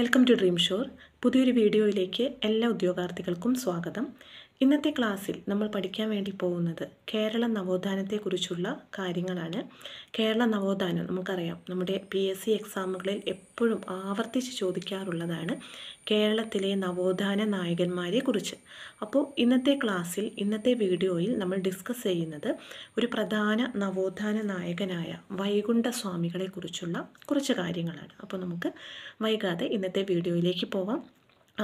welcome to dream shore പുതിയൊരു വീഡിയോയിലേക്ക് എല്ലാ ഉദ്യോഗാർത്ഥികൾക്കും സ്വാഗതം ഇന്നത്തെ ക്ലാസ്സിൽ നമ്മൾ പഠിക്കാൻ വേണ്ടി പോകുന്നത് കേരള നവോത്ഥാനത്തെക്കുറിച്ചുള്ള കാര്യങ്ങളാണ് കേരള നവോത്ഥാനം നമുക്കറിയാം നമ്മുടെ പി എസ് സി എക്സാമുകളിൽ എപ്പോഴും ആവർത്തിച്ച് ചോദിക്കാറുള്ളതാണ് കേരളത്തിലെ നവോത്ഥാന നായകന്മാരെ കുറിച്ച് അപ്പോൾ ഇന്നത്തെ ക്ലാസ്സിൽ ഇന്നത്തെ വീഡിയോയിൽ നമ്മൾ ഡിസ്കസ് ചെയ്യുന്നത് ഒരു പ്രധാന നവോത്ഥാന നായകനായ വൈകുണ്ഠ സ്വാമികളെക്കുറിച്ചുള്ള കുറച്ച് കാര്യങ്ങളാണ് അപ്പോൾ നമുക്ക് വൈകാതെ ഇന്നത്തെ വീഡിയോയിലേക്ക് പോവാം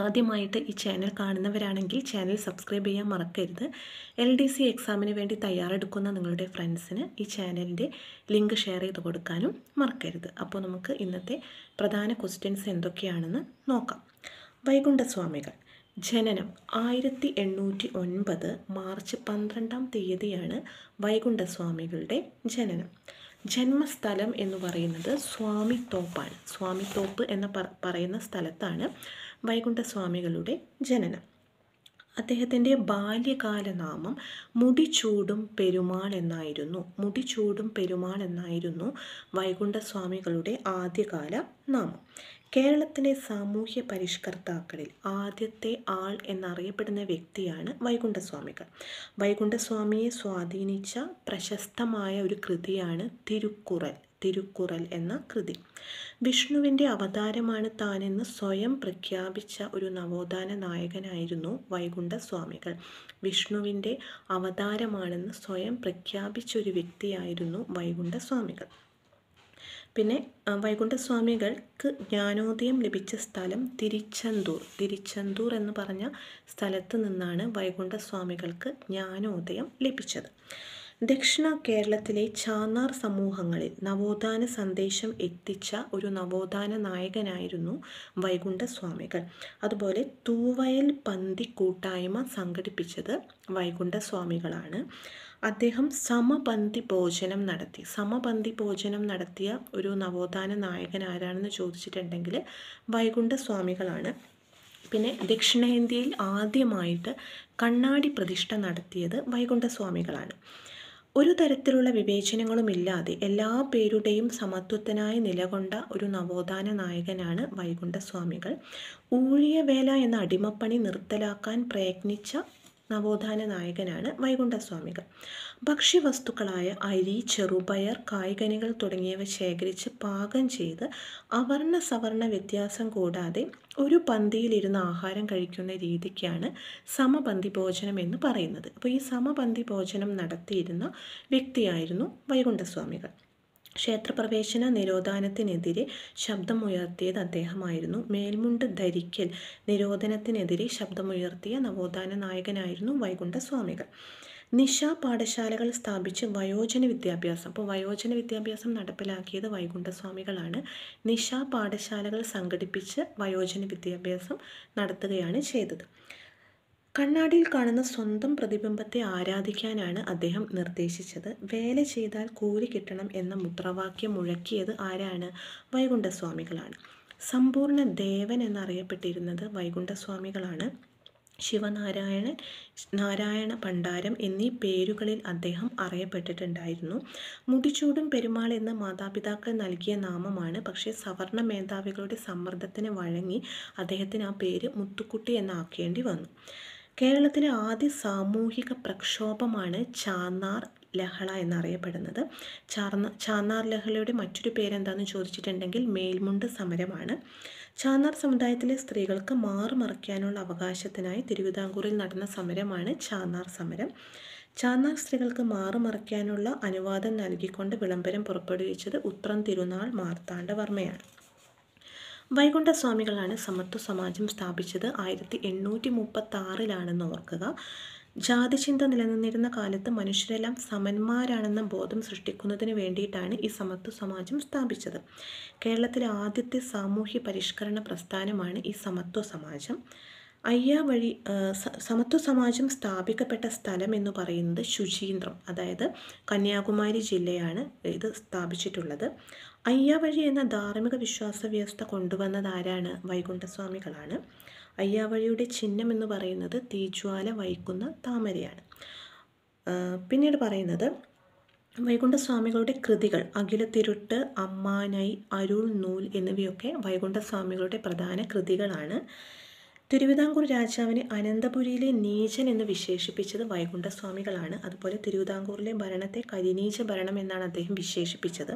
ആദ്യമായിട്ട് ഈ ചാനൽ കാണുന്നവരാണെങ്കിൽ ചാനൽ സബ്സ്ക്രൈബ് ചെയ്യാൻ മറക്കരുത് എൽ ഡി സി എക്സാമിന് വേണ്ടി തയ്യാറെടുക്കുന്ന നിങ്ങളുടെ ഫ്രണ്ട്സിന് ഈ ചാനലിൻ്റെ ലിങ്ക് ഷെയർ ചെയ്ത് കൊടുക്കാനും മറക്കരുത് അപ്പോൾ നമുക്ക് ഇന്നത്തെ പ്രധാന ക്വസ്റ്റ്യൻസ് എന്തൊക്കെയാണെന്ന് നോക്കാം വൈകുണ്ഠസ്വാമികൾ ജനനം ആയിരത്തി എണ്ണൂറ്റി ഒൻപത് മാർച്ച് പന്ത്രണ്ടാം തീയതിയാണ് വൈകുണ്ഠസ്വാമികളുടെ ജനനം ജന്മസ്ഥലം എന്ന് പറയുന്നത് സ്വാമിത്തോപ്പാണ് സ്വാമിത്തോപ്പ് എന്ന് പറയുന്ന സ്ഥലത്താണ് വൈകുണ്ഠസ്വാമികളുടെ ജനനം അദ്ദേഹത്തിൻ്റെ ബാല്യകാലനാമം മുടിച്ചൂടും പെരുമാൾ എന്നായിരുന്നു മുടിച്ചൂടും പെരുമാൾ എന്നായിരുന്നു വൈകുണ്ഠസ്വാമികളുടെ ആദ്യകാല നാമം കേരളത്തിലെ സാമൂഹ്യ പരിഷ്കർത്താക്കളിൽ ആദ്യത്തെ ആൾ എന്നറിയപ്പെടുന്ന വ്യക്തിയാണ് വൈകുണ്ഠസ്വാമികൾ വൈകുണ്ഠസ്വാമിയെ സ്വാധീനിച്ച പ്രശസ്തമായ ഒരു കൃതിയാണ് തിരുക്കുറൽ തിരുക്കുറൽ എന്ന കൃതി വിഷ്ണുവിൻ്റെ അവതാരമാണ് താനെന്ന് സ്വയം പ്രഖ്യാപിച്ച ഒരു നവോത്ഥാന നായകനായിരുന്നു വൈകുണ്ഠസ്വാമികൾ വിഷ്ണുവിൻ്റെ അവതാരമാണെന്ന് സ്വയം പ്രഖ്യാപിച്ച ഒരു വ്യക്തിയായിരുന്നു വൈകുണ്ഠസ്വാമികൾ പിന്നെ വൈകുണ്ഠസ്വാമികൾക്ക് ജ്ഞാനോദയം ലഭിച്ച സ്ഥലം തിരിച്ചന്തൂർ തിരിച്ചന്തൂർ എന്ന് പറഞ്ഞ സ്ഥലത്ത് നിന്നാണ് വൈകുണ്ഠസ്വാമികൾക്ക് ജ്ഞാനോദയം ലഭിച്ചത് ദക്ഷിണ കേരളത്തിലെ ചാന്നാർ സമൂഹങ്ങളിൽ നവോത്ഥാന സന്ദേശം എത്തിച്ച ഒരു നവോത്ഥാന നായകനായിരുന്നു വൈകുണ്ഠസ്വാമികൾ അതുപോലെ തൂവയൽ പന്തി കൂട്ടായ്മ സംഘടിപ്പിച്ചത് വൈകുണ്ഠസ്വാമികളാണ് അദ്ദേഹം സമപന്തി ഭോജനം നടത്തി സമപന്തി ഭോജനം നടത്തിയ ഒരു നവോത്ഥാന നായകൻ ആരാണെന്ന് ചോദിച്ചിട്ടുണ്ടെങ്കിൽ വൈകുണ്ഠസ്വാമികളാണ് പിന്നെ ദക്ഷിണേന്ത്യയിൽ ആദ്യമായിട്ട് കണ്ണാടി പ്രതിഷ്ഠ നടത്തിയത് വൈകുണ്ഠസ്വാമികളാണ് ഒരു തരത്തിലുള്ള വിവേചനങ്ങളുമില്ലാതെ എല്ലാ പേരുടെയും സമത്വത്തിനായി നിലകൊണ്ട ഒരു നവോത്ഥാന നായകനാണ് വൈകുണ്ഠസ്വാമികൾ ഊഴിയവേല എന്ന അടിമപ്പണി നിർത്തലാക്കാൻ പ്രയത്നിച്ച നവോത്ഥാന നായകനാണ് വൈകുണ്ഠസ്വാമികൾ ഭക്ഷ്യവസ്തുക്കളായ അരി ചെറുപയർ കായ്കനികൾ തുടങ്ങിയവ ശേഖരിച്ച് പാകം ചെയ്ത് അവർണ സവർണ വ്യത്യാസം കൂടാതെ ഒരു പന്തിയിലിരുന്ന് ആഹാരം കഴിക്കുന്ന രീതിക്കാണ് സമപന്തി ഭോജനം എന്ന് പറയുന്നത് അപ്പോൾ ഈ സമപന്തി ഭോജനം നടത്തിയിരുന്ന വ്യക്തിയായിരുന്നു വൈകുണ്ഠസ്വാമികൾ ക്ഷേത്രപ്രവേശന നിരോധനത്തിനെതിരെ ശബ്ദമുയർത്തിയത് അദ്ദേഹമായിരുന്നു മേൽമുണ്ട് ധരിക്കൽ നിരോധനത്തിനെതിരെ ശബ്ദമുയർത്തിയ നവോത്ഥാന നായകനായിരുന്നു വൈകുണ്ഠസ്വാമികൾ നിശ പാഠശാലകൾ സ്ഥാപിച്ച് വയോജന വിദ്യാഭ്യാസം അപ്പോൾ വയോജന വിദ്യാഭ്യാസം നടപ്പിലാക്കിയത് വൈകുണ്ഠസ്വാമികളാണ് നിശ പാഠശാലകൾ സംഘടിപ്പിച്ച് വയോജന വിദ്യാഭ്യാസം നടത്തുകയാണ് ചെയ്തത് കണ്ണാടിയിൽ കാണുന്ന സ്വന്തം പ്രതിബിംബത്തെ ആരാധിക്കാനാണ് അദ്ദേഹം നിർദ്ദേശിച്ചത് വേല ചെയ്താൽ കൂലി കിട്ടണം എന്ന മുദ്രാവാക്യം മുഴക്കിയത് ആരാണ് വൈകുണ്ഠസ്വാമികളാണ് സമ്പൂർണ്ണ ദേവൻ എന്നറിയപ്പെട്ടിരുന്നത് വൈകുണ്ഠസ്വാമികളാണ് ശിവനാരായണൻ നാരായണ ഭണ്ഡാരം എന്നീ പേരുകളിൽ അദ്ദേഹം അറിയപ്പെട്ടിട്ടുണ്ടായിരുന്നു മുടിച്ചൂടും പെരുമാൾ എന്ന മാതാപിതാക്കൾ നൽകിയ നാമമാണ് പക്ഷേ സവർണ മേധാവികളുടെ സമ്മർദ്ദത്തിന് വഴങ്ങി അദ്ദേഹത്തിന് ആ പേര് മുത്തുക്കുട്ടി എന്നാക്കേണ്ടി വന്നു കേരളത്തിലെ ആദ്യ സാമൂഹിക പ്രക്ഷോഭമാണ് ചാന്നാർ ലഹള എന്നറിയപ്പെടുന്നത് ചാർന്ന ചാന്നാർ ലഹളയുടെ മറ്റൊരു പേരെന്താണെന്ന് ചോദിച്ചിട്ടുണ്ടെങ്കിൽ മേൽമുണ്ട് സമരമാണ് ചാന്നാർ സമുദായത്തിലെ സ്ത്രീകൾക്ക് മാറുമറയ്ക്കാനുള്ള അവകാശത്തിനായി തിരുവിതാംകൂറിൽ നടന്ന സമരമാണ് ചാന്നാർ സമരം ചാന്നാർ സ്ത്രീകൾക്ക് മാറുമറയ്ക്കാനുള്ള അനുവാദം നൽകിക്കൊണ്ട് വിളംബരം പുറപ്പെടുവിച്ചത് ഉത്രം തിരുനാൾ മാർത്താണ്ഡവർമ്മയാണ് വൈകുണ്ഠ സ്വാമികളാണ് സമത്വ സമാജം സ്ഥാപിച്ചത് ആയിരത്തി എണ്ണൂറ്റി ആറിലാണെന്ന് ഓർക്കുക ജാതിചിന്ത നിലനിന്നിരുന്ന കാലത്ത് മനുഷ്യരെല്ലാം സമന്മാരാണെന്ന ബോധം സൃഷ്ടിക്കുന്നതിന് വേണ്ടിയിട്ടാണ് ഈ സമത്വ സമാജം സ്ഥാപിച്ചത് കേരളത്തിലെ ആദ്യത്തെ സാമൂഹ്യ പരിഷ്കരണ പ്രസ്ഥാനമാണ് ഈ സമത്വ സമാജം അയ്യ വഴി സമത്വ സമാജം സ്ഥാപിക്കപ്പെട്ട സ്ഥലം എന്ന് പറയുന്നത് ശുചീന്ദ്രം അതായത് കന്യാകുമാരി ജില്ലയാണ് ഇത് സ്ഥാപിച്ചിട്ടുള്ളത് അയ്യ വഴി എന്ന ധാർമ്മിക വിശ്വാസ വ്യവസ്ഥ കൊണ്ടുവന്നത് ആരാണ് വൈകുണ്ഠസ്വാമികളാണ് അയ്യാവഴിയുടെ ചിഹ്നം എന്ന് പറയുന്നത് തീജ്വാല വഹിക്കുന്ന താമരയാണ് പിന്നീട് പറയുന്നത് വൈകുണ്ഠസ്വാമികളുടെ കൃതികൾ അഖിലത്തിരുട്ട് അമ്മാനായി അരുൾ നൂൽ എന്നിവയൊക്കെ വൈകുണ്ഠസ്വാമികളുടെ പ്രധാന കൃതികളാണ് തിരുവിതാംകൂർ രാജാവിനെ അനന്തപുരിയിലെ നീചൻ എന്ന് വിശേഷിപ്പിച്ചത് വൈകുണ്ഠസ്വാമികളാണ് അതുപോലെ തിരുവിതാംകൂറിലെ ഭരണത്തെ കരിനീച ഭരണം എന്നാണ് അദ്ദേഹം വിശേഷിപ്പിച്ചത്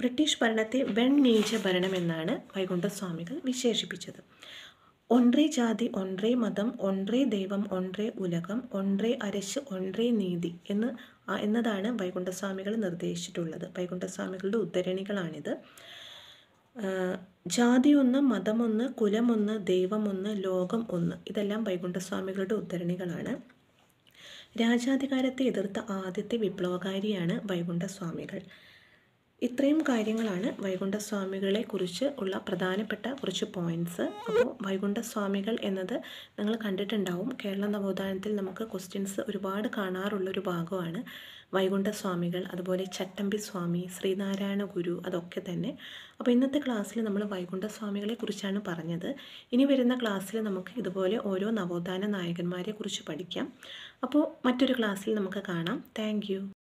ബ്രിട്ടീഷ് ഭരണത്തെ വെൺനീച ഭരണം എന്നാണ് വൈകുണ്ഠസ്വാമികൾ വിശേഷിപ്പിച്ചത് ഒൻറേ ജാതി ഒൻറേ മതം ഒൻറേ ദൈവം ഒൻറേ ഉലകം ഒൻറേ അരശ് ഒൻറേ നീതി എന്ന് എന്നതാണ് വൈകുണ്ഠസ്വാമികൾ നിർദ്ദേശിച്ചിട്ടുള്ളത് വൈകുണ്ഠസ്വാമികളുടെ ഉദ്ധരണികളാണിത് ജാതി ഒന്ന് മതമൊന്ന് കുലമൊന്ന് ദൈവമൊന്ന് ലോകം ഒന്ന് ഇതെല്ലാം വൈകുണ്ഠസ്വാമികളുടെ ഉദ്ധരണികളാണ് രാജാധികാരത്തെ എതിർത്ത ആദ്യത്തെ വിപ്ലവകാരിയാണ് വൈകുണ്ഠസ്വാമികൾ ഇത്രയും കാര്യങ്ങളാണ് വൈകുണ്ഠസ്വാമികളെ കുറിച്ച് ഉള്ള പ്രധാനപ്പെട്ട കുറച്ച് പോയിന്റ്സ് അപ്പോൾ വൈകുണ്ഠസ്വാമികൾ എന്നത് നിങ്ങൾ കണ്ടിട്ടുണ്ടാവും കേരള നവോത്ഥാനത്തിൽ നമുക്ക് ക്വസ്റ്റ്യൻസ് ഒരുപാട് കാണാറുള്ള ഒരു ഭാഗമാണ് വൈകുണ്ഠസ്വാമികൾ അതുപോലെ ചട്ടമ്പി സ്വാമി ശ്രീനാരായണ ഗുരു അതൊക്കെ തന്നെ അപ്പോൾ ഇന്നത്തെ ക്ലാസ്സിൽ നമ്മൾ വൈകുണ്ഠസ്വാമികളെ കുറിച്ചാണ് പറഞ്ഞത് ഇനി വരുന്ന ക്ലാസ്സിൽ നമുക്ക് ഇതുപോലെ ഓരോ നവോത്ഥാന നായകന്മാരെ കുറിച്ച് പഠിക്കാം അപ്പോൾ മറ്റൊരു ക്ലാസ്സിൽ നമുക്ക് കാണാം താങ്ക്